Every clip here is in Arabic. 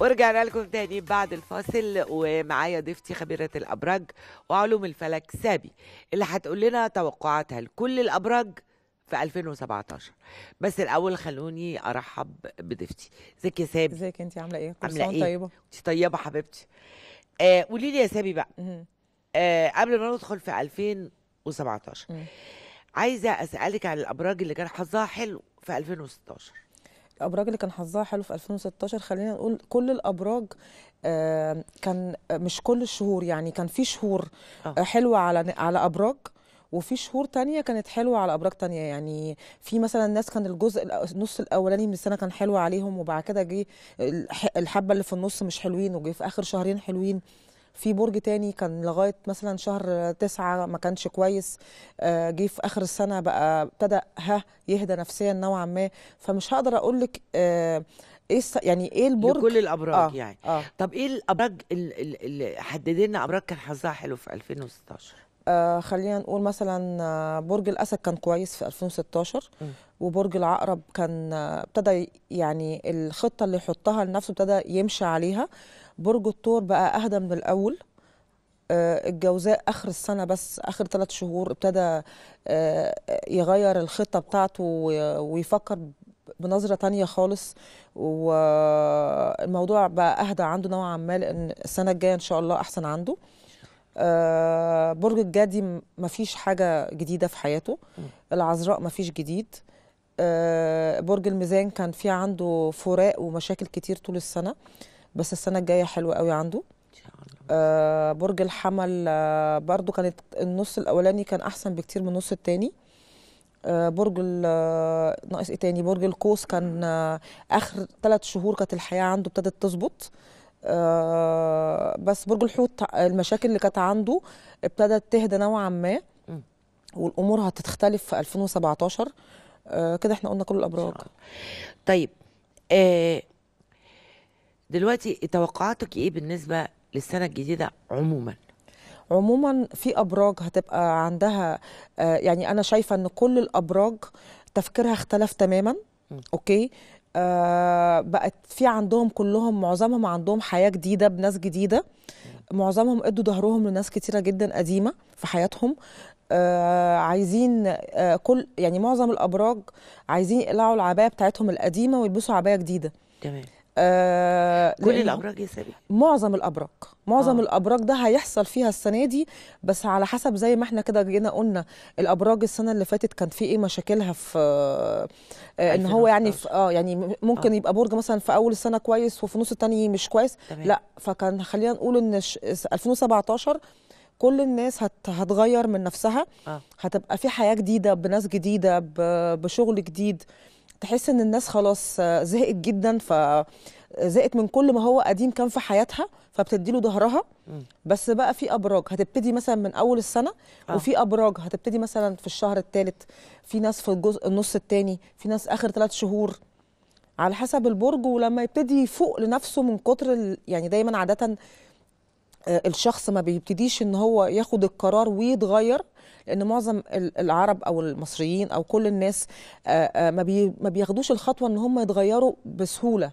ورجعنا لكم تاني بعد الفاصل ومعايا ضيفتي خبيرة الأبراج وعلوم الفلك سابي اللي هتقول لنا توقعاتها لكل الأبراج في 2017 بس الأول خلوني أرحب بضيفتي ازيك يا سابي ازيك انت عاملة ايه؟ كل سنه ايه؟ طيبة انت طيبة حبيبتي آه قولي لي يا سابي بقى آه قبل ما ندخل في 2017 عايزة أسألك عن الأبراج اللي كان حظها حلو في 2016 الابراج اللي كان حظها حلو في 2016 خلينا نقول كل الابراج آه، كان آه، مش كل الشهور يعني كان في شهور آه. حلوه على على ابراج وفي شهور تانية كانت حلوة على أبراج تانية يعني في مثلا ناس كان الجزء النص الأولاني من السنة كان حلو عليهم وبعد كده جه الحبة اللي في النص مش حلوين وجه في آخر شهرين حلوين في برج تاني كان لغايه مثلا شهر تسعة ما كانش كويس آه، جه في اخر السنه بقى ابتدى ها يهدى نفسيا نوعا ما فمش هقدر اقول لك آه، ايه يعني ايه البرج لكل الابراج آه يعني آه طب ايه الابراج اللي حدد لنا ابراج كان حظها حلو في 2016 آه خلينا نقول مثلا آه، برج الاسد كان كويس في 2016 وبرج العقرب كان ابتدى يعني الخطه اللي يحطها لنفسه ابتدى يمشي عليها برج الثور بقى اهدى من الاول آه، الجوزاء اخر السنه بس اخر ثلاث شهور ابتدى آه، يغير الخطه بتاعته ويفكر بنظره تانية خالص والموضوع بقى اهدى عنده نوعا ما لان السنه الجايه ان شاء الله احسن عنده آه، برج الجدي مفيش حاجه جديده في حياته العذراء مفيش جديد برج الميزان كان في عنده فراق ومشاكل كتير طول السنه بس السنه الجايه حلوه قوي عنده ان شاء الله آه، برج الحمل آه برضو كانت النص الاولاني كان احسن بكتير من النص التاني آه، برج آه، ناقص ايه تاني برج القوس كان اخر ثلاث شهور كانت الحياه عنده ابتدت تظبط بس برج الحوت المشاكل اللي كانت عنده ابتدت تهدى نوعا ما والامور هتختلف في 2017 كده احنا قلنا كل الابراج طيب آه دلوقتي توقعاتك ايه بالنسبه للسنه الجديده عموما عموما في ابراج هتبقى عندها آه، يعني انا شايفه ان كل الابراج تفكيرها اختلف تماما م. اوكي آه، بقت في عندهم كلهم معظمهم عندهم حياه جديده بناس جديده معظمهم ادوا ظهرهم لناس كتيره جدا قديمه في حياتهم آه عايزين آه كل يعني معظم الابراج عايزين يقلعوا العبايه بتاعتهم القديمه ويلبسوا عبايه جديده تمام آه، كل الابراج يا سيدي معظم الابراج معظم آه. الابراج ده هيحصل فيها السنه دي بس على حسب زي ما احنا كده جينا قلنا الابراج السنه اللي فاتت كان في ايه مشاكلها في آه ان هو يعني في اه يعني ممكن آه. يبقى برج مثلا في اول السنه كويس وفي نص الثاني مش كويس تمام. لا فكان خلينا نقول ان 2017 كل الناس هت هتغير من نفسها آه. هتبقى في حياه جديده بناس جديده بشغل جديد تحس ان الناس خلاص آه، زهقت جدا ف آه، زهقت من كل ما هو قديم كان في حياتها فبتدي له ظهرها بس بقى في ابراج هتبتدي مثلا من اول السنه آه. وفي ابراج هتبتدي مثلا في الشهر الثالث في ناس في الجزء النص الثاني في ناس اخر ثلاث شهور على حسب البرج ولما يبتدي يفوق لنفسه من كتر يعني دايما عاده آه، الشخص ما بيبتديش ان هو ياخد القرار ويتغير لان معظم العرب او المصريين او كل الناس ما بياخدوش الخطوه ان هم يتغيروا بسهوله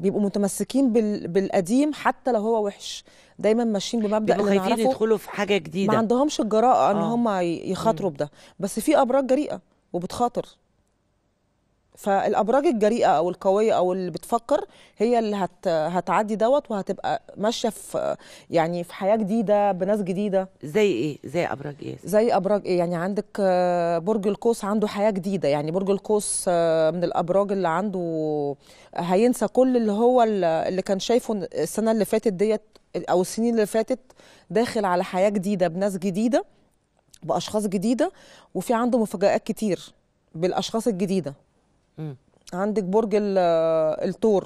بيبقوا متمسكين بالقديم حتى لو هو وحش دايما ماشيين بمبدا ان خايفين يدخلوا في حاجه جديده ما عندهمش الجراءه ان آه. هم يخاطروا بده بس في ابراج جريئه وبتخاطر فالابراج الجريئه او القويه او اللي بتفكر هي اللي هت هتعدي دوت وهتبقى ماشيه في يعني في حياه جديده بناس جديده زي ايه زي ابراج ايه زي ابراج ايه يعني عندك آه، برج القوس عنده حياه جديده يعني برج القوس آه، من الابراج اللي عنده هينسى كل اللي هو اللي كان شايفه السنه اللي فاتت ديت او السنين اللي فاتت داخل على حياه جديده بناس جديده باشخاص جديده وفي عنده مفاجآت كتير بالاشخاص الجديده عندك برج الثور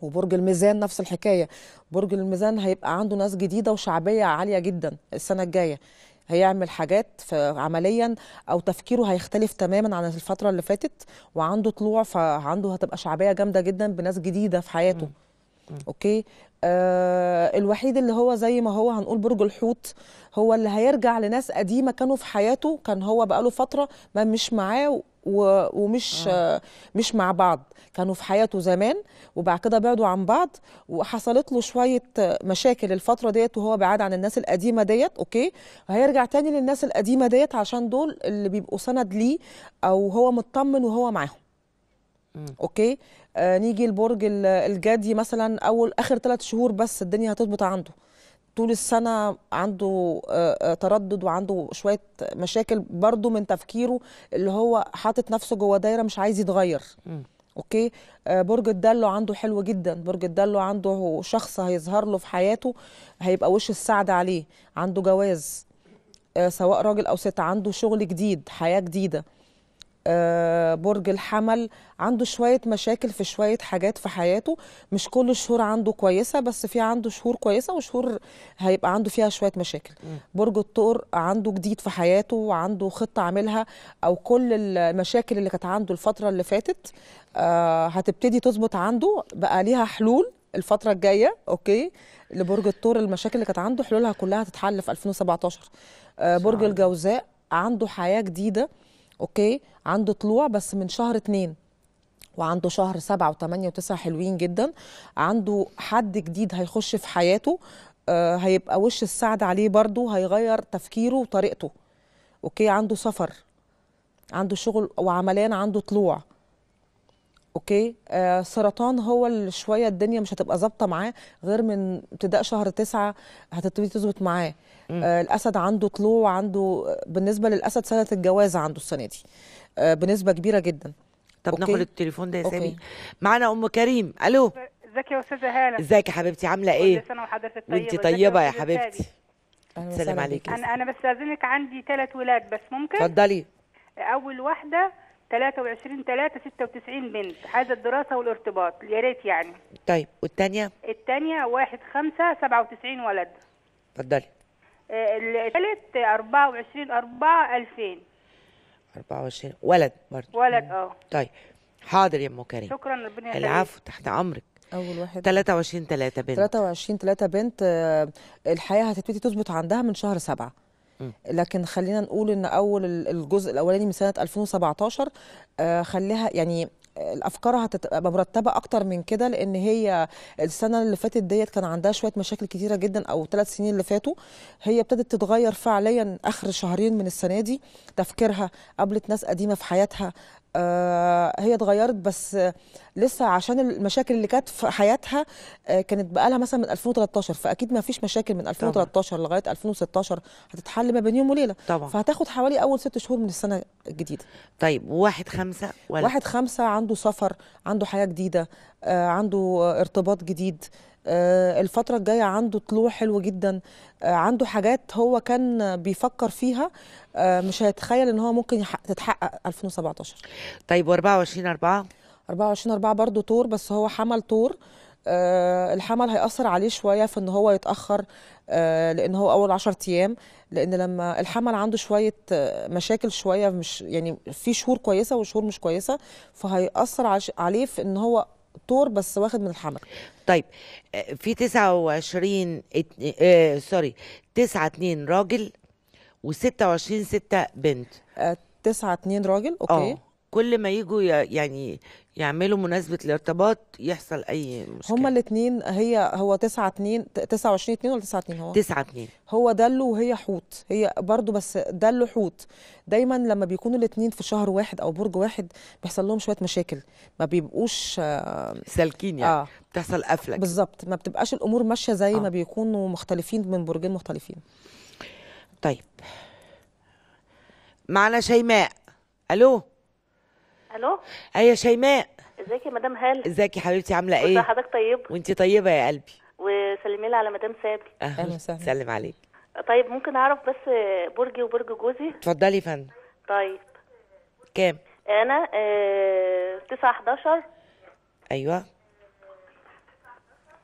آه، وبرج الميزان نفس الحكايه برج الميزان هيبقى عنده ناس جديده وشعبيه عاليه جدا السنه الجايه هيعمل حاجات عمليا او تفكيره هيختلف تماما عن الفتره اللي فاتت وعنده طلوع فعنده هتبقى شعبيه جامده جدا بناس جديده في حياته م. اوكي آه الوحيد اللي هو زي ما هو هنقول برج الحوت هو اللي هيرجع لناس قديمه كانوا في حياته كان هو بقاله فتره ما مش معاه ومش آه. مش مع بعض كانوا في حياته زمان وبعد كده بعدوا عن بعض وحصلت له شويه مشاكل الفتره ديت وهو بعاد عن الناس القديمه ديت اوكي هيرجع تاني للناس القديمه ديت عشان دول اللي بيبقوا سند ليه او هو مطمن وهو معاهم اوكي آه نيجي لبرج الجدي مثلا اول اخر ثلاث شهور بس الدنيا هتظبط عنده طول السنه عنده آه، آه، تردد وعنده شويه مشاكل برضه من تفكيره اللي هو حاطط نفسه جوه دايره مش عايز يتغير اوكي آه، برج الدلو عنده حلو جدا برج الدلو عنده شخص هيظهر له في حياته هيبقى وش السعد عليه عنده جواز سواء راجل او ست عنده شغل جديد حياه جديده آه، برج الحمل عنده شوية مشاكل في شوية حاجات في حياته مش كل الشهور عنده كويسة بس في عنده شهور كويسة وشهور هيبقى عنده فيها شوية مشاكل برج الطور عنده جديد في حياته وعنده خطة عاملها أو كل المشاكل اللي كانت عنده الفترة اللي فاتت آه، هتبتدي تظبط عنده بقى ليها حلول الفترة الجاية أوكي لبرج الثور المشاكل اللي كانت عنده حلولها كلها هتتحل في 2017 آه، برج الجوزاء عنده حياة جديدة اوكي عنده طلوع بس من شهر اتنين وعنده شهر سبعة وثمانية وتسعة حلوين جدا عنده حد جديد هيخش في حياته آه هيبقى وش السعد عليه برضه هيغير تفكيره وطريقته اوكي عنده سفر عنده شغل وعملان عنده طلوع اوكي آه سرطان هو اللي شويه الدنيا مش هتبقى ظابطه معاه غير من ابتداء شهر تسعة هتبتدي تظبط معاه آه الاسد عنده طلوع عنده بالنسبه للاسد سنه الجواز عنده السنه دي آه بنسبه كبيره جدا طب أوكي. ناخد التليفون ده يا سامي معانا ام كريم الو ازيك يا استاذه هاله ازيك يا حبيبتي عامله ايه كل سنه وحضرتك طيبه وانت طيبه يا حبيبتي سلام عليك انا انا بستاذنك عندي ثلاث ولاد بس ممكن اتفضلي اول واحده 23 3 96 بنت حاز الدراسة والارتباط يا ريت يعني طيب والثانية؟ الثانية 1 5 97 ولد اتفضلي الثالث 24 4 2000 24 ولد برضه ولد اه طيب حاضر يا ام كريم شكرا ربنا يخليك العفو تحت امرك اول واحد 23 3 بنت 23 3 بنت آه، الحياه هتبتدي تظبط عندها من شهر 7 لكن خلينا نقول ان اول الجزء الاولاني من سنه 2017 آه، خليها يعني آه، الافكار هتبقى مرتبه اكتر من كده لان هي السنه اللي فاتت ديت كان عندها شويه مشاكل كتيره جدا او ثلاث سنين اللي فاتوا هي ابتدت تتغير فعليا اخر شهرين من السنه دي تفكيرها قابلت ناس قديمه في حياتها آه، هي اتغيرت بس لسه عشان المشاكل اللي كانت في حياتها آه، كانت بقى لها مثلا من 2013 فاكيد ما فيش مشاكل من 2013 طبعا. لغايه 2016 هتتحل ما بين يوم وليله طبعا فهتاخد حوالي اول ست شهور من السنه الجديدة طيب واحد خمسة ولا؟ واحد خمسة عنده سفر عنده حياة جديدة آه، عنده ارتباط جديد آه، الفترة الجاية عنده طلوع حلو جدا آه، عنده حاجات هو كان بيفكر فيها آه، مش هيتخيل ان هو ممكن تتحقق 2017 طيب و24 4 24 4 برضه تور بس هو حمل تور أه الحمل هيأثر عليه شوية في إن هو يتأخر أه لأن هو أول 10 أيام لأن لما الحمل عنده شوية مشاكل شوية مش يعني في شهور كويسة وشهور مش كويسة فهيأثر عليه في إن هو طور بس واخد من الحمل طيب آه، في 29 اه سوري 9 2 راجل و26 6 بنت 9 آه، 2 راجل اوكي أوه. كل ما يجوا يعني يعملوا مناسبه الارتباط يحصل اي مشكله هما الاتنين هي هو 9 2 29 2 ولا 9 2 هو 9 2 هو دلو وهي حوت هي برضو بس دلو حوت دايما لما بيكونوا الاتنين في شهر واحد او برج واحد بيحصل لهم شويه مشاكل ما بيبقوش آه سالكين يعني آه. بتحصل قفله بالظبط ما بتبقاش الامور ماشيه زي آه. ما بيكونوا مختلفين من برجين مختلفين طيب معنا شيماء الو الو ايوه شيماء ازيك يا مدام هال ازيك يا حبيبتي عامله ايه حضرتك طيب وانت طيبه يا قلبي وسلمي لي على مدام سابي اهلا وسهلا سلم عليك طيب ممكن اعرف بس برجي وبرج جوزي اتفضلي يا فندم طيب كام انا آه 9 11 ايوه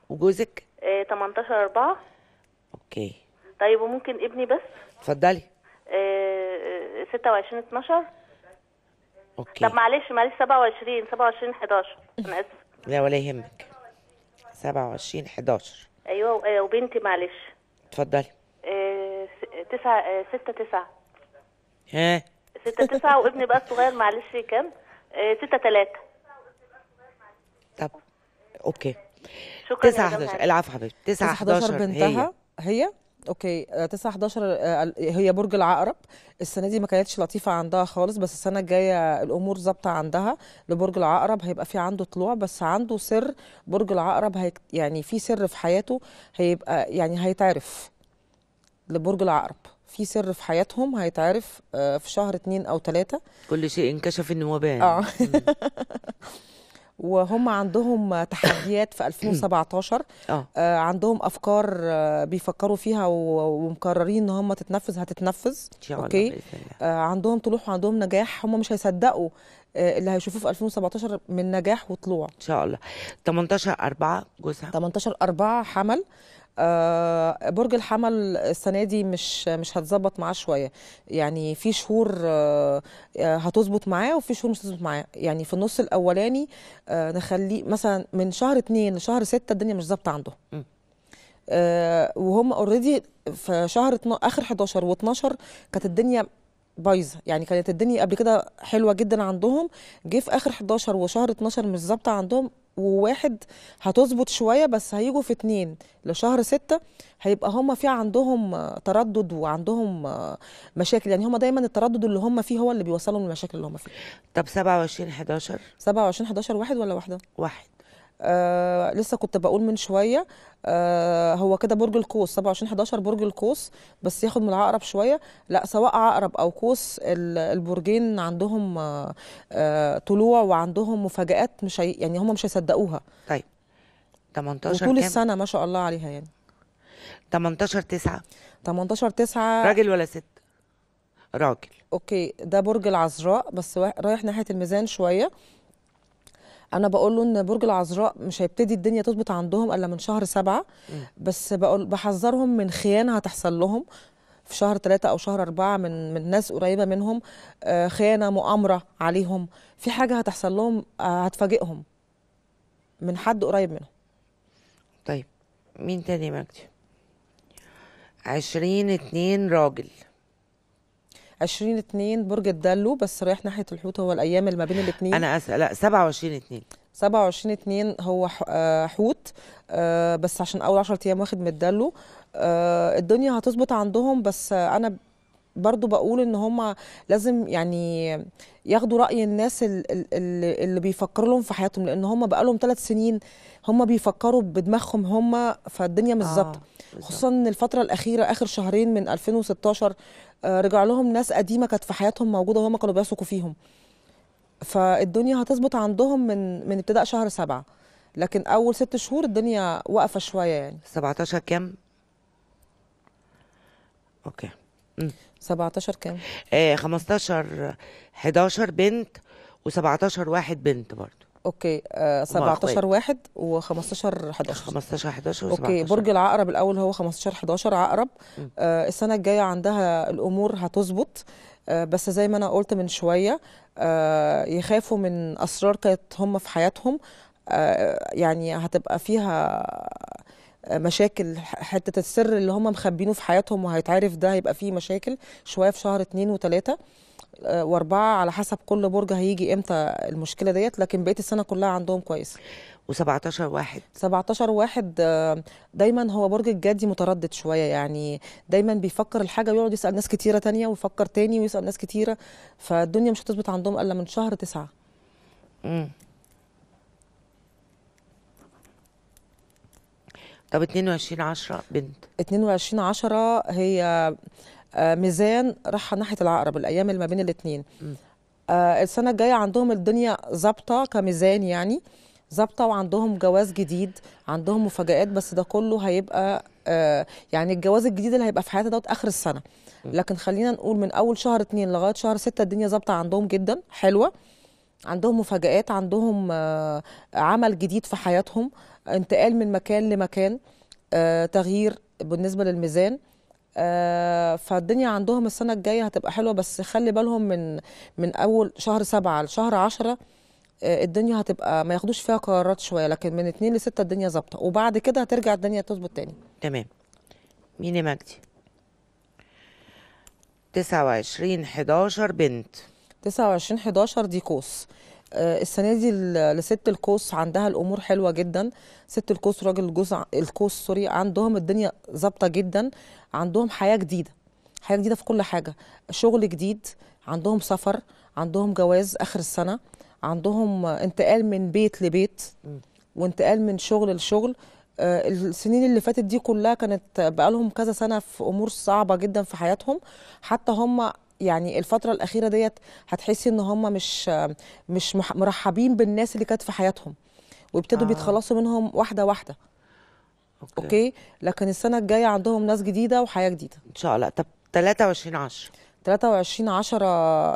وجوزك آه 18 4 اوكي طيب وممكن ابني بس اتفضلي آه 26 آه، 12 اوكي طب معلش معلش 27 27 11 انا اسف لا ولا يهمك 27 11 ايوه آه، وبنتي معلش اتفضلي 9 6 9 ها 6 9 وابني بقى الصغير معلش كام 6 آه، 3 طب اوكي شكرا 9 11 العفو حبيبتي 9 11 بنتها هي, هي؟ اوكي 9 آه، 11 آه، هي برج العقرب السنه دي ما كانتش لطيفه عندها خالص بس السنه الجايه الامور ظابطه عندها لبرج العقرب هيبقى في عنده طلوع بس عنده سر برج العقرب هي يعني في سر في حياته هيبقى يعني هيتعرف لبرج العقرب في سر في حياتهم هيتعرف آه، في شهر اتنين او تلاتة كل شيء انكشف انه وبان اه وهم عندهم تحديات في 2017 آه. آه. عندهم افكار آه، بيفكروا فيها ومقررين ان هم تتنفذ هتتنفذ اوكي آه، عندهم طموح وعندهم نجاح هم مش هيصدقوا اللي هيشوفوه في 2017 من نجاح وطلوع ان شاء الله 18 4 جوزها 18 4 حمل آه، برج الحمل السنه دي مش مش هتظبط معاه شويه يعني في شهور آه، آه، هتظبط معاه وفي شهور مش هتظبط معاه يعني في النص الاولاني نخليه مثلا من شهر اتنين لشهر ستة الدنيا مش ظابطه عنده وهم اوريدي في شهر اخر 11 و12 كانت الدنيا بايظه يعني كانت الدنيا قبل كده حلوه جدا عندهم جه في اخر 11 وشهر 12 مش ظابطه عندهم وواحد هتظبط شويه بس هيجوا في اتنين لشهر ستة هيبقى هم في عندهم تردد وعندهم مشاكل يعني هم دايما التردد اللي هم فيه هو اللي بيوصلهم للمشاكل اللي هم فيها طب 27 11 27 11 واحد ولا واحده واحد آه لسه كنت بقول من شويه آه هو كده برج القوس 27 11 برج القوس بس ياخد من العقرب شويه لا سواء عقرب او قوس البرجين عندهم آه،, آه طلوع وعندهم مفاجآت مش هي يعني هم مش هيصدقوها طيب 18 طول السنه ما شاء الله عليها يعني 18 9 18 9 راجل ولا ست؟ راجل اوكي ده برج العذراء بس رايح ناحيه الميزان شويه انا بقول له ان برج العذراء مش هيبتدي الدنيا تظبط عندهم الا من شهر سبعة بس بقول بحذرهم من خيانه هتحصل لهم في شهر ثلاثة أو شهر أربعة من من ناس قريبة منهم آه، خيانة مؤامرة عليهم في حاجة هتحصل لهم آه، هتفاجئهم من حد قريب منهم طيب مين تاني يا مجدي عشرين اتنين راجل 20 2 برج الدلو بس رايح ناحيه الحوت هو الايام اللي ما بين الاثنين انا اسال لا 27 2 27 2 هو آه، حوت آه، بس عشان اول 10 ايام واخد من الدلو آه، الدنيا هتظبط عندهم بس انا برضو بقول ان هم لازم يعني ياخدوا راي الناس اللي, اللي بيفكروا لهم في حياتهم لان هم بقى لهم ثلاث سنين هم بيفكروا بدماغهم هم فالدنيا مش آه، ظابطه آه خصوصا ان الفتره الاخيره اخر شهرين من 2016 آه، رجع لهم ناس قديمه كانت في حياتهم موجوده وهم كانوا بيثقوا فيهم فالدنيا هتظبط عندهم من من ابتداء شهر سبعة لكن اول ست شهور الدنيا واقفه شويه يعني 17 كام اوكي 17 كام؟ آه 15 11 بنت و17 واحد بنت برضه اوكي آه 17 واحد و15 11 15 11 و17 اوكي برج العقرب الاول هو 15 11 عقرب آه السنه الجايه عندها الامور هتظبط آه بس زي ما انا قلت من شويه آه يخافوا من اسرار كانت هم في حياتهم آه يعني هتبقى فيها مشاكل حته السر اللي هم مخبينه في حياتهم وهيتعرف ده هيبقى فيه مشاكل شويه في شهر اتنين وتلاته آه، واربعه على حسب كل برج هيجي امتى المشكله ديت لكن بقيه السنه كلها عندهم كويس و17 واحد 17 واحد آه، دايما هو برج الجدي متردد شويه يعني دايما بيفكر الحاجه ويقعد يسال ناس كتيره تانية ويفكر تاني ويسال ناس كتيره فالدنيا مش هتظبط عندهم الا من شهر تسعة امم طب 22 10 بنت 22 10 هي آه، ميزان رايحه ناحيه العقرب الايام اللي ما بين الاثنين آه، السنه الجايه عندهم الدنيا ظابطه كميزان يعني ظابطه وعندهم جواز جديد عندهم مفاجآت بس ده كله هيبقى آه يعني الجواز الجديد اللي هيبقى في حياتها دوت اخر السنه لكن خلينا نقول من اول شهر اتنين لغايه شهر ستة الدنيا ظابطه عندهم جدا حلوه عندهم مفاجآت عندهم آه عمل جديد في حياتهم انتقال من مكان لمكان آه، تغيير بالنسبه للميزان آه، فالدنيا عندهم السنه الجايه هتبقى حلوه بس خلي بالهم من من اول شهر سبعة لشهر عشرة آه، الدنيا هتبقى ما ياخدوش فيها قرارات شويه لكن من اتنين لستة الدنيا ظابطه وبعد كده هترجع الدنيا تظبط تاني تمام مين يا مجدي 29 11 بنت 29 11 دي قوس آه، السنه دي لست القوس عندها الامور حلوه جدا ست القوس راجل الجوز القوس سوري عندهم الدنيا ظابطه جدا عندهم حياه جديده حياه جديده في كل حاجه شغل جديد عندهم سفر عندهم جواز اخر السنه عندهم انتقال من بيت لبيت وانتقال من شغل لشغل آه، السنين اللي فاتت دي كلها كانت بقالهم كذا سنه في امور صعبه جدا في حياتهم حتى هم يعني الفتره الاخيره ديت هتحسي ان هم مش مش مرحبين بالناس اللي كانت في حياتهم وابتدوا آه. بيتخلصوا منهم واحده واحده أوكي. اوكي لكن السنه الجايه عندهم ناس جديده وحياه جديده ان شاء الله طب 23 10 23 10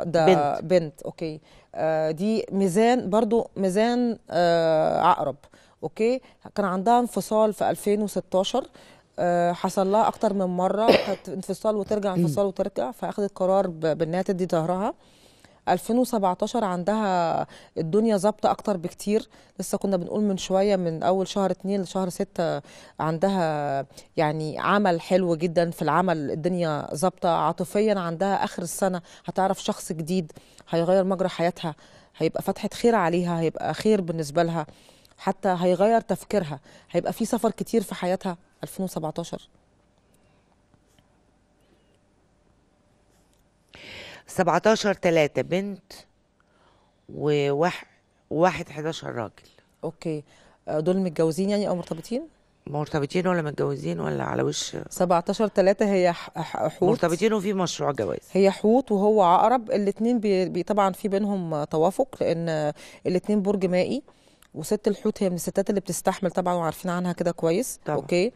ده بنت, بنت. اوكي آه دي ميزان برضو ميزان آه عقرب اوكي كان عندها انفصال في 2016 آه، حصل لها اكتر من مره كانت انفصال وترجع انفصال وترجع فاخذت قرار بانها تدي ظهرها 2017 عندها الدنيا ظابطه اكتر بكتير لسه كنا بنقول من شويه من اول شهر 2 لشهر 6 عندها يعني عمل حلو جدا في العمل الدنيا ظابطه عاطفيا عندها اخر السنه هتعرف شخص جديد هيغير مجرى حياتها هيبقى فتحه خير عليها هيبقى خير بالنسبه لها حتى هيغير تفكيرها هيبقى في سفر كتير في حياتها 2017 17 3 بنت وواحد واحد 11 راجل اوكي آه، دول متجوزين يعني او مرتبطين؟ مرتبطين ولا متجوزين ولا على وش 17 3 هي حوت مرتبطين وفي مشروع جواز هي حوت وهو عقرب الاثنين بي... طبعا في بينهم توافق لان الاثنين برج مائي وست الحوت هي من الستات اللي بتستحمل طبعا وعارفين عنها كده كويس طبعا. اوكي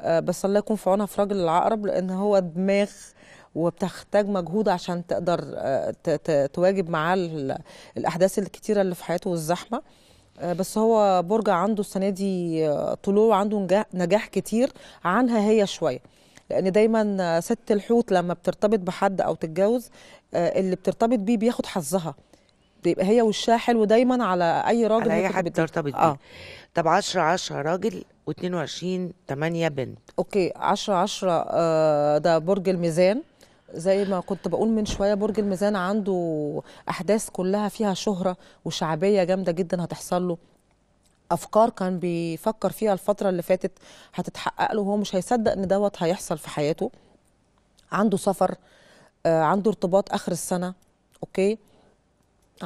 آه بس الله يكون في عونها في راجل العقرب لان هو دماغ وبتحتاج مجهود عشان تقدر آه تواجب معاه الاحداث الكتيره اللي في حياته والزحمه آه بس هو برج عنده السنه دي آه، طلوع عنده نجاح, نجاح كتير عنها هي شويه لان دايما آه، ست الحوت لما بترتبط بحد او تتجوز آه، اللي بترتبط بيه بياخد حظها يبقى هي والشاحن ودايما على اي راجل على اي حد ترتبط اه طب 10 10 راجل و22 8 بنت اوكي 10 10 آه، ده برج الميزان زي ما كنت بقول من شويه برج الميزان عنده احداث كلها فيها شهره وشعبيه جامده جدا هتحصل له افكار كان بيفكر فيها الفتره اللي فاتت هتتحقق له وهو مش هيصدق ان دوت هيحصل في حياته عنده سفر آه، عنده ارتباط اخر السنه اوكي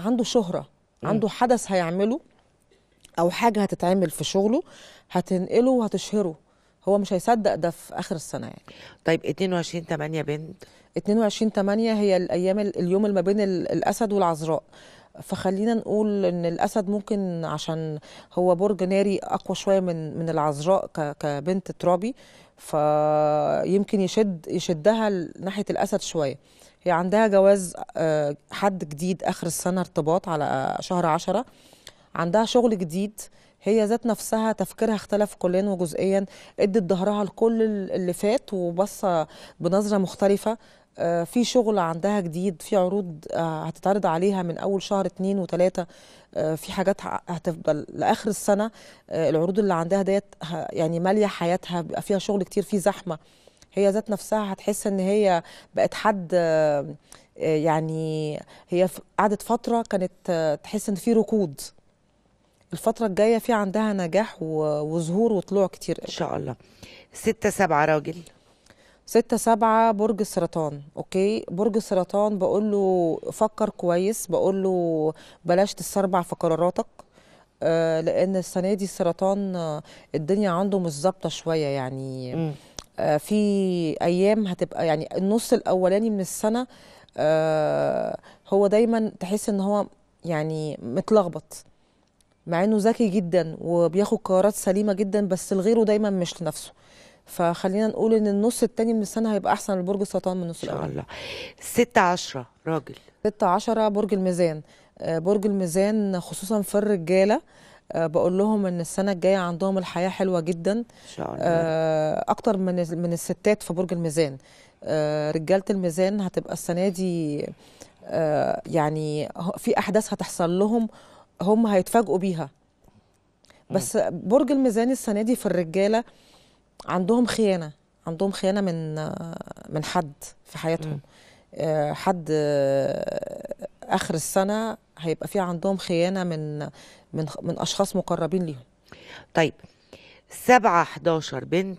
عنده شهرة عنده حدث هيعمله أو حاجة هتتعمل في شغله هتنقله وهتشهره هو مش هيصدق ده في اخر السنه يعني طيب 22 8 بنت 22 8 هي الايام اليوم اللي ما بين الاسد والعذراء فخلينا نقول ان الاسد ممكن عشان هو برج ناري اقوى شويه من من العذراء كبنت ترابي فيمكن يشد يشدها ناحيه الاسد شويه هي عندها جواز آه، حد جديد اخر السنه ارتباط على شهر عشرة عندها شغل جديد هي ذات نفسها تفكيرها اختلف كليا وجزئيا ادت ظهرها لكل اللي فات وبصه بنظره مختلفه آه، في شغل عندها جديد في عروض آه، هتتعرض عليها من اول شهر اتنين وتلاته آه، في حاجات هتفضل لاخر السنه العروض اللي عندها ديت يعني ماليه حياتها بيبقى فيها شغل كتير في زحمه هي ذات نفسها هتحس ان هي بقت حد يعني هي قعدت فتره كانت تحس ان في ركود الفترة الجاية في عندها نجاح وظهور وطلوع كتير إن شاء الله ستة سبعة راجل ستة سبعة برج السرطان أوكي برج السرطان بقول له فكر كويس بقول له بلاش تسربع في قراراتك آه لأن السنة دي السرطان آه الدنيا عنده مش ظابطة شوية يعني آه في أيام هتبقى يعني النص الأولاني من السنة آه هو دايما تحس إن هو يعني متلخبط مع إنه ذكي جدا وبياخد قرارات سليمة جدا بس لغيره دايما مش لنفسه فخلينا نقول ان النص الثاني من السنه هيبقى احسن لبرج السرطان من النص الاول ان شاء الله 6 10 راجل 6 10 برج الميزان آه، برج الميزان خصوصا في الرجاله آه، بقول لهم ان السنه الجايه عندهم الحياه حلوه جدا ان شاء الله آه، اكتر من من الستات في برج الميزان رجاله الميزان هتبقى السنه دي يعني في احداث هتحصل لهم هم هيتفاجئوا بيها بس برج الميزان السنه دي في الرجاله عندهم خيانه عندهم خيانه من من حد في حياتهم م. آه، حد آه، اخر السنه هيبقى في عندهم خيانه من من من اشخاص مقربين ليهم طيب سبعة 11 بنت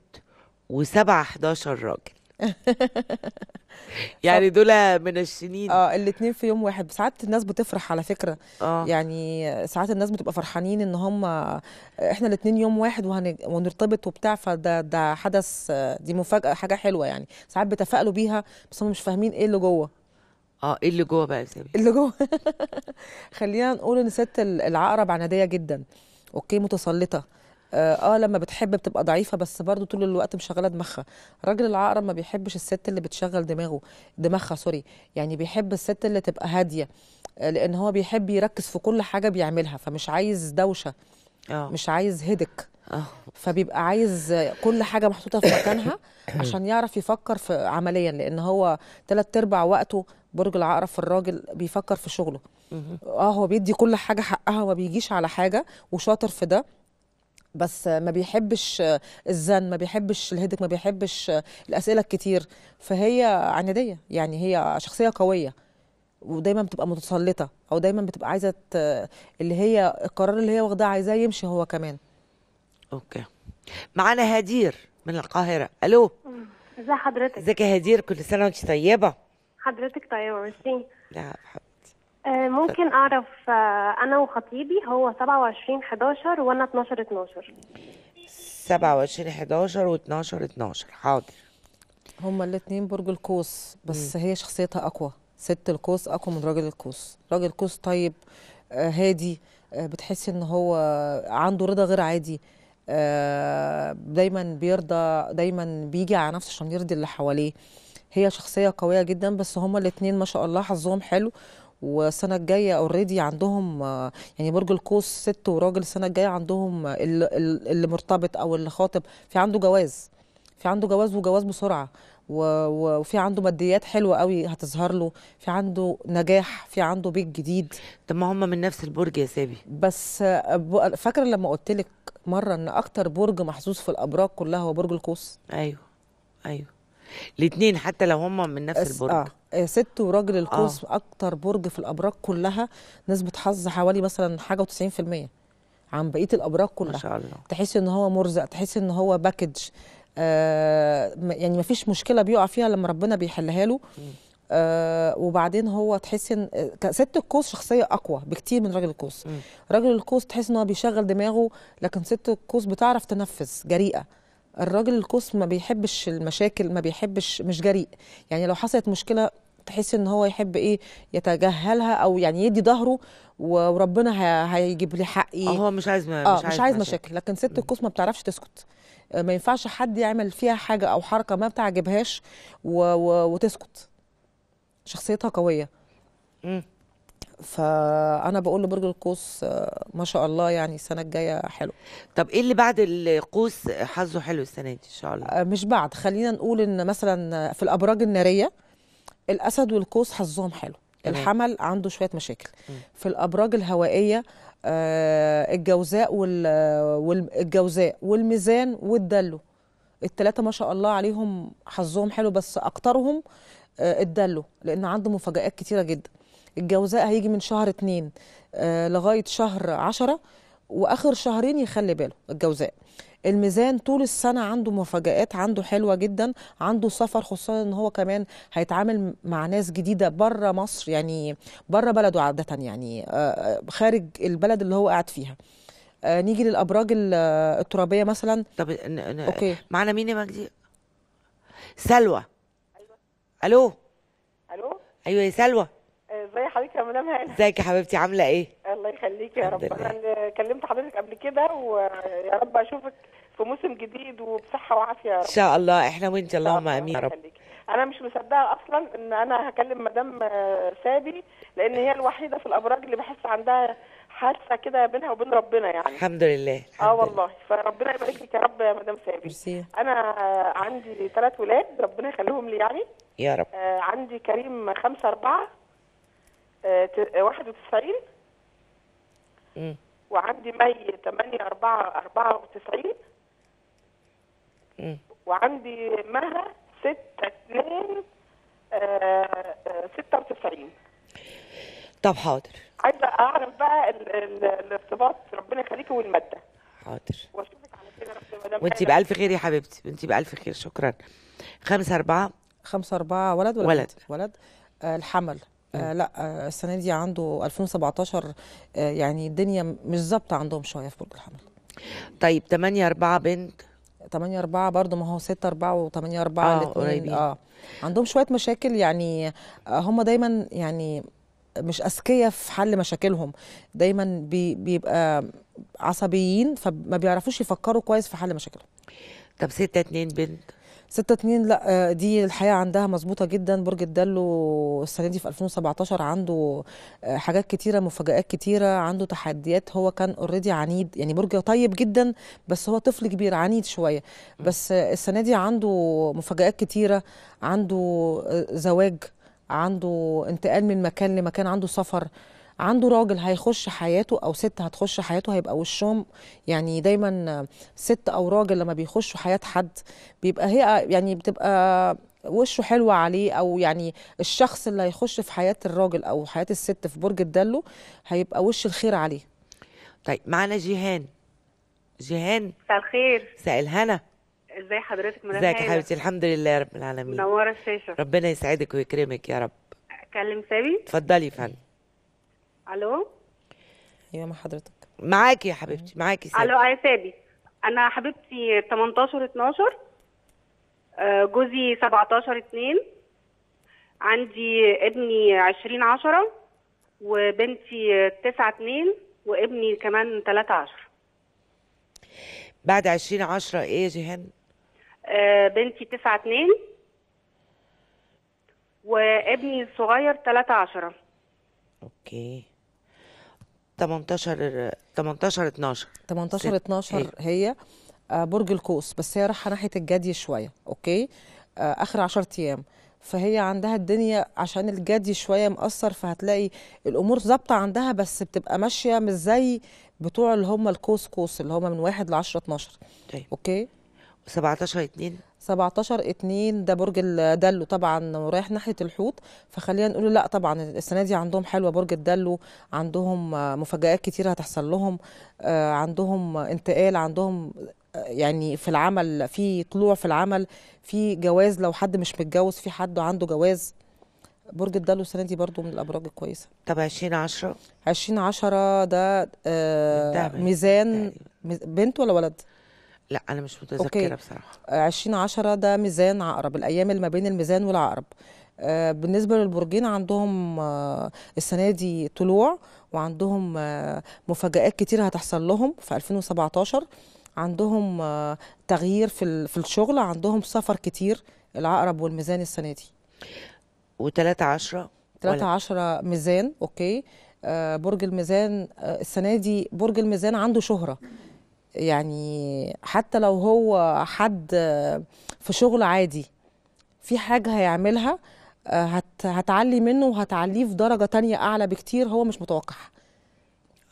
و7 11 راجل يعني دول من السنين اه الاثنين في يوم واحد ساعات الناس بتفرح على فكره اه يعني ساعات الناس بتبقى فرحانين ان هم احنا الاثنين يوم واحد ونرتبط وبتاع فده ده حدث دي مفاجاه حاجه حلوه يعني ساعات بيتفائلوا بيها بس هم مش فاهمين ايه اللي جوه اه ايه اللي جوه بقى يا اللي جوه خلينا نقول ان ست العقرب عناديه جدا اوكي متسلطه آه،, اه لما بتحب بتبقى ضعيفه بس برضه طول الوقت مشغله دماغها راجل العقرب ما بيحبش الست اللي بتشغل دماغه دماغها سوري يعني بيحب الست اللي تبقى هاديه آه، لان هو بيحب يركز في كل حاجه بيعملها فمش عايز دوشه أوه. مش عايز هدك أوه. فبيبقى عايز كل حاجه محطوطه في مكانها عشان يعرف يفكر في عمليا لان هو ثلاث ارباع وقته برج العقرب في الراجل بيفكر في شغله اه هو بيدي كل حاجه حقها وما بيجيش على حاجه وشاطر في ده بس ما بيحبش الزن ما بيحبش الهدك ما بيحبش الاسئله الكتير فهي عناديه يعني هي شخصيه قويه ودايما بتبقى متسلطه او دايما بتبقى عايزه اللي هي القرار اللي هي واخداه عايزاه يمشي هو كمان اوكي معانا هدير من القاهره الو ازي حضرتك ازيك يا هدير كل سنه وانت طيبه حضرتك طيبه ميرسي لا حب. آه، ممكن اعرف آه، انا وخطيبي هو 27 11 وانا 12 12 27 11 و12 12 حاضر هما الاثنين برج القوس بس هي شخصيتها اقوى ست القوس اقوى من راجل القوس راجل القوس طيب آه، هادي بتحس ان هو عنده رضا غير عادي دايما بيرضى دايما بيجي على نفسه عشان يرضي اللي حواليه هي شخصيه قويه جدا بس هما الاثنين ما شاء الله حظهم حلو والسنه الجايه اوريدي عندهم يعني برج القوس ست وراجل السنه الجايه عندهم اللي مرتبط او اللي خاطب في عنده جواز في عنده جواز وجواز بسرعه وفي عنده ماديات حلوه قوي هتظهر له في عنده نجاح في عنده بيت جديد طب ما هم من نفس البرج يا سابي بس فاكره لما قلت لك مره ان اكتر برج محظوظ في الابراج كلها هو برج القوس ايوه ايوه الاثنين حتى لو هم من نفس البرج آه. آه ست وراجل القوس آه. اكتر برج في الابراج كلها نسبه حظ حوالي مثلا حاجه و90% عن بقيه الابراج كلها ما شاء الله تحس ان هو مرزق تحس ان هو باكج آه يعني ما فيش مشكله بيقع فيها لما ربنا بيحلها له آه وبعدين هو تحس ان آه، ست القوس شخصيه اقوى بكتير من راجل القوس راجل القوس تحس ان هو بيشغل دماغه لكن ست القوس بتعرف تنفذ جريئه الراجل القوس ما بيحبش المشاكل ما بيحبش مش جريء يعني لو حصلت مشكله تحس ان هو يحب ايه يتجاهلها او يعني يدي ظهره وربنا هيجيب لي حقي آه، هو مش عايز ما آه مش عايز, مش عايز مشاكل. مشاكل لكن ست القوس ما بتعرفش تسكت آه، ما ينفعش حد يعمل فيها حاجه او حركه ما بتعجبهاش و... و... وتسكت شخصيتها قويه امم فانا بقول لبرج القوس ما شاء الله يعني السنه الجايه حلو طب ايه اللي بعد القوس حظه حلو السنه دي ان شاء الله آه، مش بعد خلينا نقول ان مثلا في الابراج الناريه الاسد والقوس حظهم حلو الحمل عنده شويه مشاكل م. في الابراج الهوائيه آه، الجوزاء والجوزاء والميزان والدلو التلاتة ما شاء الله عليهم حظهم حلو بس اكترهم آه، الدلو لان عنده مفاجآت كتيره جدا الجوزاء هيجي من شهر اتنين آه، لغايه شهر عشرة واخر شهرين يخلي باله الجوزاء الميزان طول السنة عنده مفاجآت عنده حلوة جدا عنده سفر خصوصا ان هو كمان هيتعامل مع ناس جديدة بره مصر يعني بره بلده عادة يعني آه، آه، خارج البلد اللي هو قاعد فيها نيجي للأبراج الترابية مثلا طب اوكي معانا مين يا مجدي؟ سلوى أيوة. الو الو ايوه يا سلوى ازي حضرتك يا مدام هانم ازيك يا حبيبتي عامله ايه الله يخليكي يا رب انا كلمت حضرتك قبل كده ويا رب اشوفك في موسم جديد وبصحه وعافيه يا رب ان شاء الله احنا وانت اللهم امين يا رب انا مش مصدقه اصلا ان انا هكلم مدام سادي لان هي الوحيده في الابراج اللي بحس عندها حاسه كده بينها وبين ربنا يعني الحمد لله اه والله فربنا يبارك لك يا رب يا مدام سامي ميرسي انا عندي ثلاث ولاد ربنا يخليهم لي يعني يا رب آه عندي كريم خمسة أربعة 91 آه، وعندي مي 8 4 94 وعندي مها 6 2 96 طب حاضر عايزه اعرف بقى الارتباط ربنا يخليكي والماده حاضر واشوفك على كده ربنا وانتي بالف خير يا حبيبتي وانتي بالف خير شكرا خمسة أربعة خمسة أربعة ولد ولا ولد ولد, ولد. آه الحمل آه لا آه السنه دي عنده 2017 آه يعني الدنيا مش ظابطه عندهم شويه في برج الحمل طيب 8 4 بنت 8 4 برضه ما هو 6 4 و8 4 اه قريبين اه عندهم شويه مشاكل يعني آه، هم دايما يعني مش اذكياء في حل مشاكلهم دايما بي بيبقى عصبيين فما بيعرفوش يفكروا كويس في حل مشاكلهم طب ستة اتنين بنت ستة اتنين لا دي الحياة عندها مظبوطة جدا برج الدلو السنة دي في 2017 عنده آه، حاجات كتيرة مفاجآت كتيرة عنده تحديات هو كان اوريدي عنيد يعني برج طيب جدا بس هو طفل كبير عنيد شوية بس السنة دي عنده مفاجآت كتيرة عنده آه، زواج عنده انتقال من مكان لمكان عنده سفر عنده راجل هيخش حياته او ست هتخش حياته هيبقى وشهم يعني دايما ست او راجل لما بيخشوا حياه حد بيبقى هي يعني بتبقى وشه حلو عليه او يعني الشخص اللي هيخش في حياه الراجل او حياه الست في برج الدلو هيبقى وش الخير عليه طيب معانا جيهان جيهان مساء الخير مساء الهنا ازاي حضرتك مدام ازيك يا حبيبتي الحمد لله يا رب العالمين منوره الشاشه ربنا يسعدك ويكرمك يا رب اتكلم سامي اتفضلي يا فندم الو ايوه مع حضرتك معاكي يا حبيبتي معاكي سامي الو يا سابي انا حبيبتي 18 12 آه، جوزي 17 2 عندي ابني 20 10 وبنتي 9 2 وابني كمان 3 10 بعد 20 10 ايه يا جيهان آه، بنتي تسعة اتنين وابني الصغير تلاتة عشرة اوكي 18 18 12 18 12 هي آه، برج القوس بس هي رايحه ناحيه الجدي شويه اوكي آه، اخر 10 ايام فهي عندها الدنيا عشان الجدي شويه مأثر فهتلاقي الامور ظابطه عندها بس بتبقى ماشيه مش زي بتوع اللي هم القوس قوس اللي هم من 1 ل 10 12 اوكي 17 2 17 2 ده برج الدلو طبعا ورايح ناحيه الحوت فخلينا نقول لا طبعا السنه دي عندهم حلوه برج الدلو عندهم مفاجات كتير هتحصل لهم آه، عندهم انتقال عندهم آه، يعني في العمل في طلوع في العمل في جواز لو حد مش متجوز في حد عنده جواز برج الدلو السنه دي برضو من الابراج الكويسه طب 20 10 20 10 ده آه، ميزان بنت ولا ولد لا انا مش متذكره أوكي. بصراحه 20 10 ده ميزان عقرب الايام اللي ما بين الميزان والعقرب آه، بالنسبه للبرجين عندهم آه، السنه دي طلوع وعندهم آه، مفاجات كتير هتحصل لهم في 2017 عندهم تغيير في في الشغل عندهم سفر كتير العقرب والميزان السنه دي و3 10 3 10 ميزان اوكي برج الميزان السنه دي برج الميزان عنده شهره يعني حتى لو هو حد في شغل عادي في حاجة هيعملها آه، هتعلي منه وهتعليه في درجة تانية أعلى بكتير هو مش متوقعها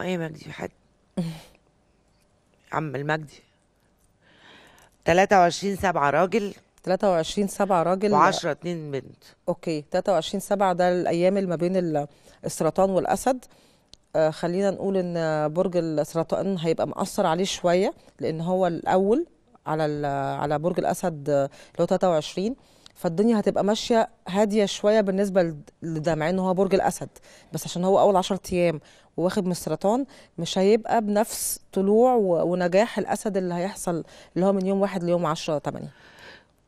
أي مجدي حد عم المجدي 23 سبعة راجل 23 7 راجل و10 2 بنت اوكي 23 7 ده الايام اللي ما بين السرطان والاسد آه، خلينا نقول ان برج السرطان هيبقى مأثر عليه شويه لان هو الاول على على برج الاسد اللي هو 23 فالدنيا هتبقى ماشيه هاديه شويه بالنسبه لده مع ان هو برج الاسد بس عشان هو اول 10 ايام واخد من السرطان مش هيبقى بنفس طلوع ونجاح الاسد اللي هيحصل اللي هو من يوم 1 ليوم 10 8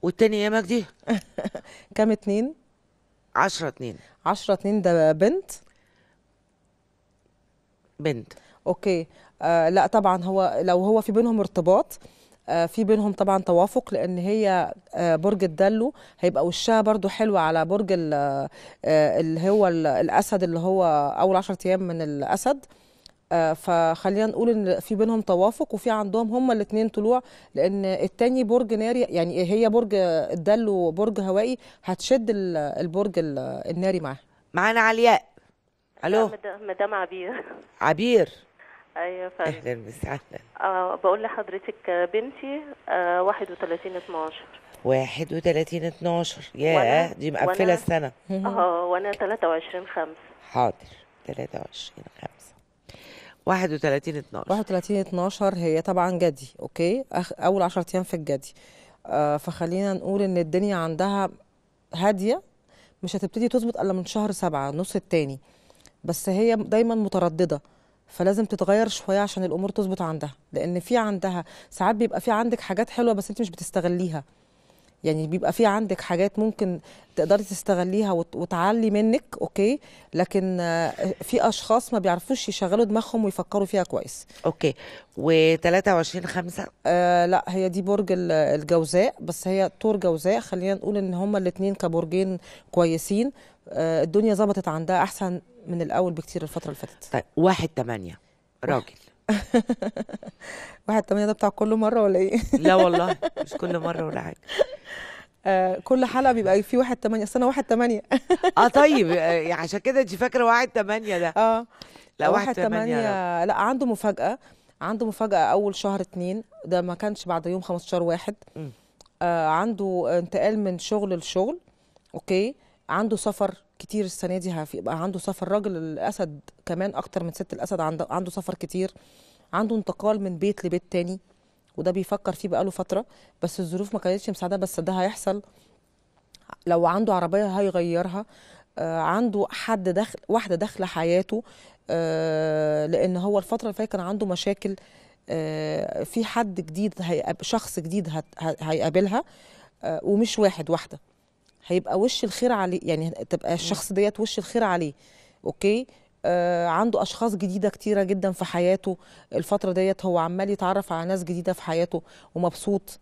والتاني يا مجدي كام اتنين 10 2 10 2 ده بنت بنت اوكي آه لا طبعا هو لو هو في بينهم ارتباط آه في بينهم طبعا توافق لان هي آه برج الدلو هيبقى وشها برضو حلو على برج آه اللي هو الاسد اللي هو اول 10 ايام من الاسد آه، فخلينا نقول ان في بينهم توافق وفي عندهم هما الاثنين طلوع لان التاني برج ناري يعني هي برج الدلو وبرج هوائي هتشد البرج الناري معاها معانا علياء الو مدام عبير عبير ايوه فعلا اهلا وسهلا آه بقول لحضرتك بنتي آه 31 12 31 12 ياه دي مقفله السنه اه وانا 23 5 حاضر 23 5 31 12 31 12 هي طبعا جدي اوكي اول 10 ايام في الجدي آه فخلينا نقول ان الدنيا عندها هاديه مش هتبتدي تظبط الا من شهر سبعة النص التاني بس هي دايما متردده فلازم تتغير شويه عشان الامور تظبط عندها لان في عندها ساعات بيبقى في عندك حاجات حلوه بس انت مش بتستغليها يعني بيبقى في عندك حاجات ممكن تقدري تستغليها وتعلي منك اوكي لكن في اشخاص ما بيعرفوش يشغلوا دماغهم ويفكروا فيها كويس اوكي و23 5 آه لا هي دي برج الجوزاء بس هي طور جوزاء خلينا نقول ان هما الاثنين كبرجين كويسين آه الدنيا ظبطت عندها احسن من الاول بكتير الفتره اللي فاتت طيب 1 8 راجل واحد تمانية ده بتاع كل مرة ولا ايه؟ لا والله مش كل مرة ولا حاجة آه، كل حلقة بيبقى في واحد تمانية استنى واحد تمانية اه طيب آه، يعني عشان كده أنت فاكرة واحد تمانية ده اه لا واحد, تمانية, تمانية لا عنده مفاجأة عنده مفاجأة أول شهر اتنين ده ما كانش بعد يوم 15 واحد آه عنده انتقال من شغل لشغل اوكي عنده سفر كتير السنه دي هيبقى عنده سفر راجل الاسد كمان اكتر من ست الاسد عنده عنده سفر كتير عنده انتقال من بيت لبيت تاني وده بيفكر فيه بقاله فتره بس الظروف ما كانتش مساعده بس ده هيحصل لو عنده عربيه هيغيرها آه، عنده حد دخل واحده داخله حياته آه، لان هو الفتره اللي فاتت كان عنده مشاكل آه، في حد جديد شخص جديد هيقابلها ومش واحد واحده هيبقى وش الخير عليه يعني تبقى الشخص ديت وش الخير عليه اوكي آه عنده اشخاص جديده كتيره جدا في حياته الفتره ديت هو عمال يتعرف على ناس جديده في حياته ومبسوط